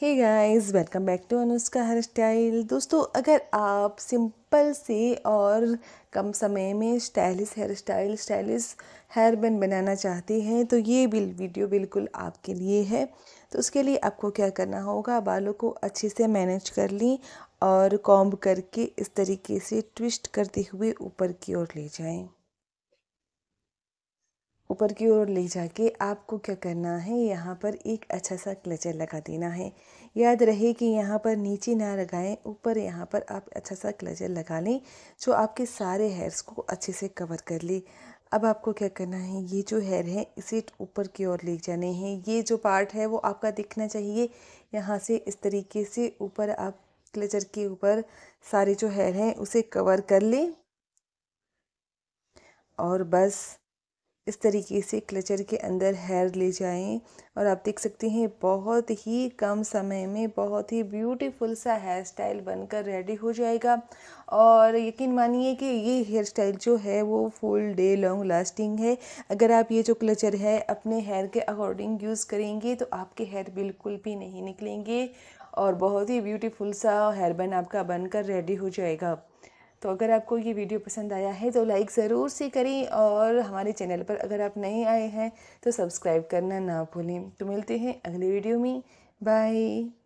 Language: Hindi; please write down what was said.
hey guys welcome back to Anushka hair style दोस्तों अगर आप सिंपल से और कम समय में stylish hair style stylish hair band बनाना चाहते हैं तो ये बिल वीडियो बिल्कुल आपके लिए है तो उसके लिए आपको क्या करना होगा बालों को अच्छे से मैनेज कर लें और कॉम्ब करके इस तरीके से ट्विस्ट करते हुए ऊपर की ओर ले जाएँ ऊपर की ओर ले जाके आपको क्या करना है यहाँ पर एक अच्छा सा क्लचर लगा देना है याद रहे कि यहाँ पर नीचे ना लगाएं ऊपर यहाँ पर आप अच्छा सा क्लचर लगा लें जो आपके सारे हेयर्स को अच्छे से कवर कर ले अब आपको क्या करना है ये जो हेयर है इसे ऊपर की ओर ले जाने हैं ये जो पार्ट है वो आपका दिखना चाहिए यहाँ से इस तरीके से ऊपर आप क्लचर के ऊपर सारे जो हेयर हैं उसे कवर कर लें और बस इस तरीके से क्लचर के अंदर हेयर ले जाएं और आप देख सकते हैं बहुत ही कम समय में बहुत ही ब्यूटीफुल सा हेयर स्टाइल बनकर रेडी हो जाएगा और यकीन मानिए कि ये हेयर स्टाइल जो है वो फुल डे लॉन्ग लास्टिंग है अगर आप ये जो क्लचर है अपने हेयर के अकॉर्डिंग यूज़ करेंगे तो आपके हेयर बिल्कुल भी नहीं निकलेंगे और बहुत ही ब्यूटीफुल सा हेयर बन आपका बनकर रेडी हो जाएगा तो अगर आपको ये वीडियो पसंद आया है तो लाइक ज़रूर से करें और हमारे चैनल पर अगर आप नए आए हैं तो सब्सक्राइब करना ना भूलें तो मिलते हैं अगले वीडियो में बाय